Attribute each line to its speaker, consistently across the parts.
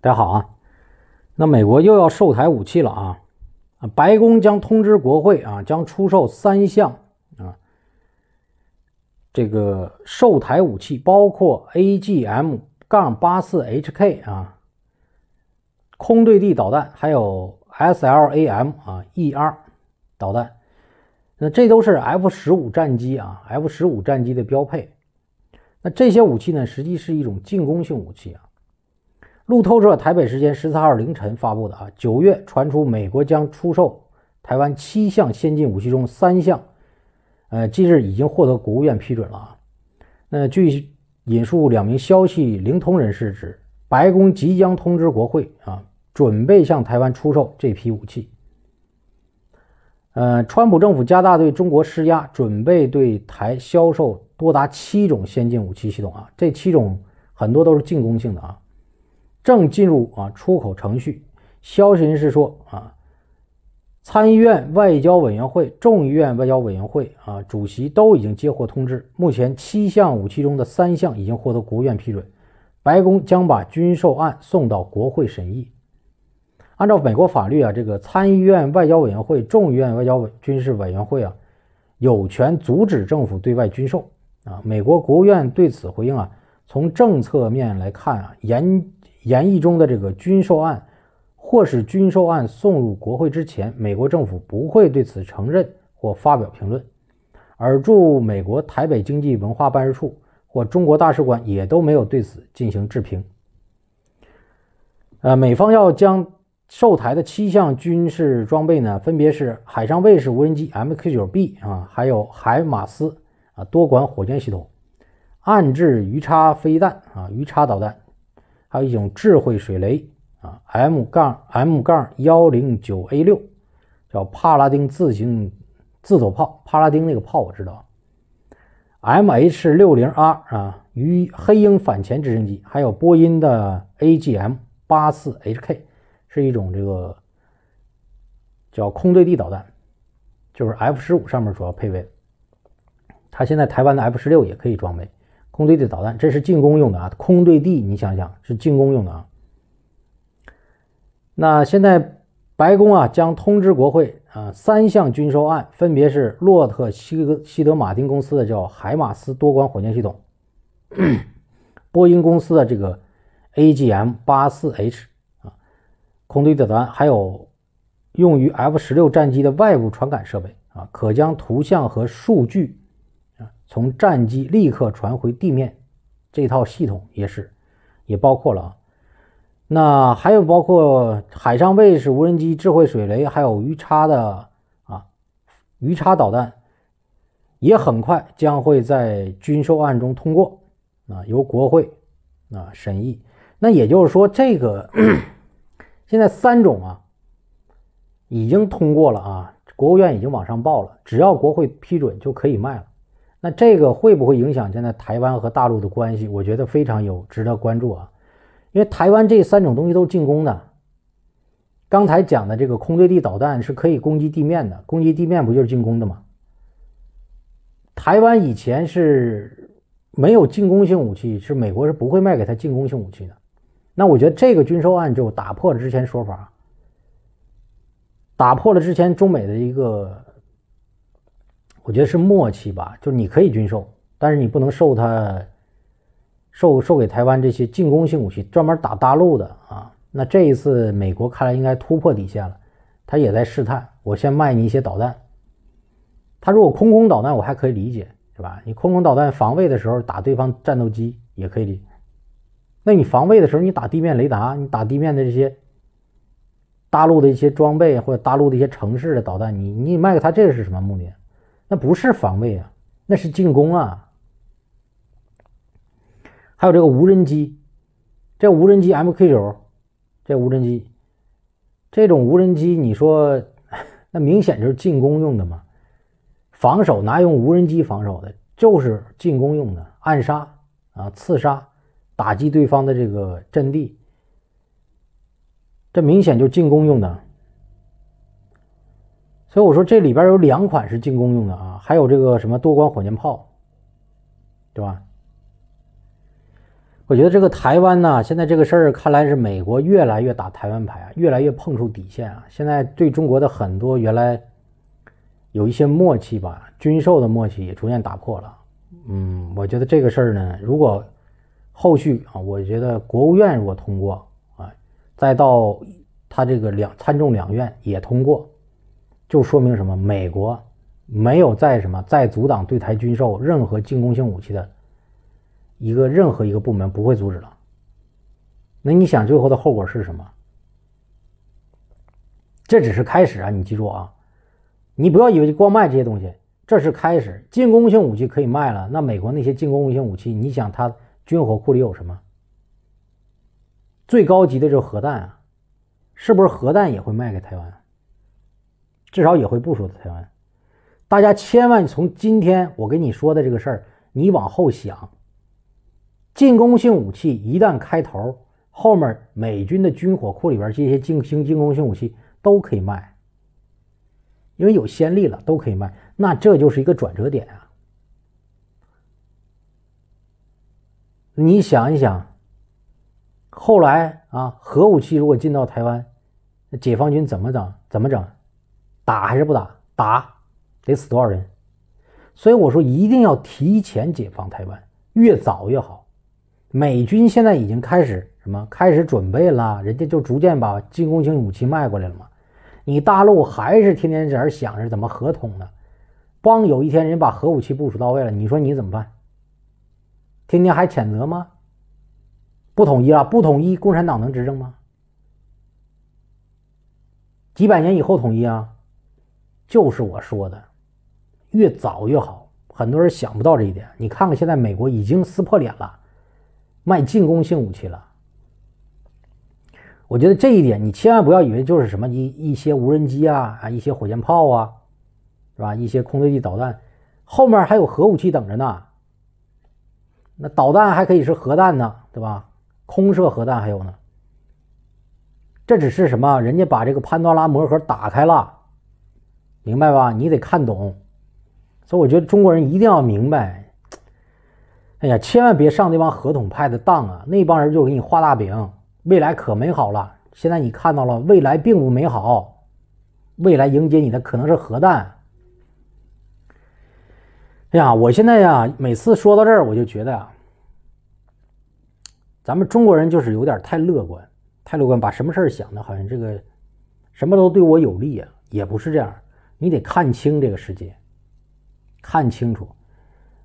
Speaker 1: 大家好啊，那美国又要售台武器了啊！白宫将通知国会啊，将出售三项啊，这个售台武器包括 A G M- 杠八四 H K 啊，空对地导弹，还有 S L A M 啊 E R 导弹。那这都是 F 十五战机啊，F 十五战机的标配。那这些武器呢，实际是一种进攻性武器啊。路透社台北时间十四号凌晨发布的啊，九月传出美国将出售台湾七项先进武器中三项，呃，近日已经获得国务院批准了啊。那据引述两名消息灵通人士指，白宫即将通知国会啊，准备向台湾出售这批武器。呃，川普政府加大对中国施压，准备对台销售多达七种先进武器系统啊，这七种很多都是进攻性的啊。正进入啊出口程序，消息人士说啊，参议院外交委员会、众议院外交委员会啊主席都已经接获通知，目前七项武器中的三项已经获得国务院批准，白宫将把军售案送到国会审议。按照美国法律啊，这个参议院外交委员会、众议院外交委军事委员会啊，有权阻止政府对外军售啊。美国国务院对此回应啊。从政策面来看啊，言言议中的这个军售案或使军售案送入国会之前，美国政府不会对此承认或发表评论，而驻美国台北经济文化办事处或中国大使馆也都没有对此进行置评。呃，美方要将售台的七项军事装备呢，分别是海上卫士无人机 MQ9B 啊，还有海马斯啊多管火箭系统。暗制鱼叉飞弹啊，鱼叉导弹，还有一种智慧水雷啊，M 杠 M 杠幺零九 A 六叫帕拉丁自行自走炮，帕拉丁那个炮我知道，MH 六零 R 啊，鱼黑鹰反潜直升机，还有波音的 AGM 八四 HK 是一种这个叫空对地导弹，就是 F 十五上面主要配备，它现在台湾的 F 十六也可以装备。空对地导弹，这是进攻用的啊。空对地，你想想是进攻用的啊。那现在白宫啊将通知国会啊三项军售案，分别是洛特西西德马丁公司的叫海马斯多管火箭系统，波音公司的这个 A G M 八四 H 啊空对地导弹，还有用于 F 十六战机的外部传感设备啊，可将图像和数据。从战机立刻传回地面，这套系统也是，也包括了啊。那还有包括海上卫士无人机、智慧水雷，还有鱼叉的啊，鱼叉导弹，也很快将会在军售案中通过，啊，由国会啊审议。那也就是说，这个 现在三种啊已经通过了啊，国务院已经往上报了，只要国会批准就可以卖了。那这个会不会影响现在台湾和大陆的关系？我觉得非常有值得关注啊，因为台湾这三种东西都是进攻的。刚才讲的这个空对地导弹是可以攻击地面的，攻击地面不就是进攻的吗？台湾以前是没有进攻性武器，是美国是不会卖给他进攻性武器的。那我觉得这个军售案就打破了之前说法，打破了之前中美的一个。我觉得是默契吧，就是你可以军售，但是你不能售他，售售给台湾这些进攻性武器，专门打大陆的啊。那这一次美国看来应该突破底线了，他也在试探，我先卖你一些导弹。他如果空空导弹，我还可以理解，是吧？你空空导弹防卫的时候打对方战斗机也可以。理那你防卫的时候你打地面雷达，你打地面的这些大陆的一些装备或者大陆的一些城市的导弹，你你卖给他这个是什么目的？那不是防卫啊，那是进攻啊。还有这个无人机，这无人机 MQ 九，这无人机，这种无人机，你说，那明显就是进攻用的嘛？防守哪用无人机防守的？就是进攻用的，暗杀啊，刺杀，打击对方的这个阵地。这明显就是进攻用的。所以我说，这里边有两款是进攻用的啊，还有这个什么多管火箭炮，对吧？我觉得这个台湾呢，现在这个事儿看来是美国越来越打台湾牌啊，越来越碰触底线啊。现在对中国的很多原来有一些默契吧，军售的默契也逐渐打破了。嗯，我觉得这个事儿呢，如果后续啊，我觉得国务院如果通过啊，再到他这个两参众两院也通过。就说明什么？美国没有在什么在阻挡对台军售任何进攻性武器的一个任何一个部门不会阻止了。那你想最后的后果是什么？这只是开始啊！你记住啊，你不要以为光卖这些东西，这是开始。进攻性武器可以卖了，那美国那些进攻性武器，你想它军火库里有什么？最高级的就是核弹啊，是不是？核弹也会卖给台湾？至少也会部署台湾。大家千万从今天我跟你说的这个事儿，你往后想，进攻性武器一旦开头，后面美军的军火库里边这些进行进攻性武器都可以卖，因为有先例了，都可以卖。那这就是一个转折点啊！你想一想，后来啊，核武器如果进到台湾，解放军怎么整？怎么整？打还是不打？打得死多少人？所以我说一定要提前解放台湾，越早越好。美军现在已经开始什么？开始准备了，人家就逐渐把进攻型武器卖过来了嘛。你大陆还是天天在想着怎么和统呢？帮有一天人把核武器部署到位了，你说你怎么办？天天还谴责吗？不统一了，不统一，共产党能执政吗？几百年以后统一啊？就是我说的，越早越好。很多人想不到这一点。你看看，现在美国已经撕破脸了，卖进攻性武器了。我觉得这一点，你千万不要以为就是什么一一些无人机啊啊，一些火箭炮啊，是吧？一些空对地导弹，后面还有核武器等着呢。那导弹还可以是核弹呢，对吧？空射核弹还有呢。这只是什么？人家把这个潘多拉魔盒打开了。明白吧？你得看懂，所以我觉得中国人一定要明白。哎呀，千万别上那帮合同派的当啊！那帮人就给你画大饼，未来可美好了。现在你看到了，未来并不美好，未来迎接你的可能是核弹。哎呀，我现在呀，每次说到这儿，我就觉得啊，咱们中国人就是有点太乐观，太乐观，把什么事儿想的好像这个什么都对我有利啊，也不是这样。你得看清这个世界，看清楚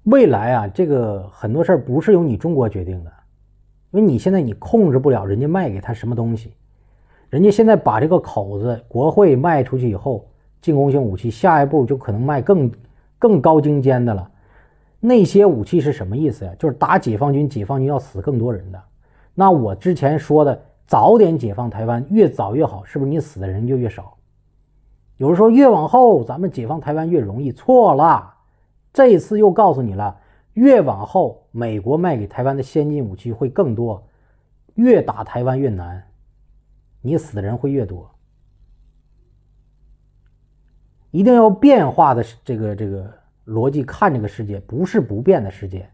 Speaker 1: 未来啊！这个很多事儿不是由你中国决定的，因为你现在你控制不了人家卖给他什么东西，人家现在把这个口子国会卖出去以后，进攻性武器下一步就可能卖更更高精尖的了。那些武器是什么意思呀？就是打解放军，解放军要死更多人的。那我之前说的早点解放台湾，越早越好，是不是你死的人就越少？有人说越往后咱们解放台湾越容易，错了。这次又告诉你了，越往后美国卖给台湾的先进武器会更多，越打台湾越难，你死的人会越多。一定要变化的这个这个逻辑看这个世界，不是不变的世界。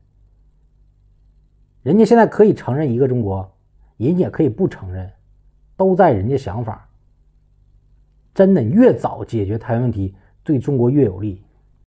Speaker 1: 人家现在可以承认一个中国，人家也可以不承认，都在人家想法。真的越早解决台湾问题，对中国越有利。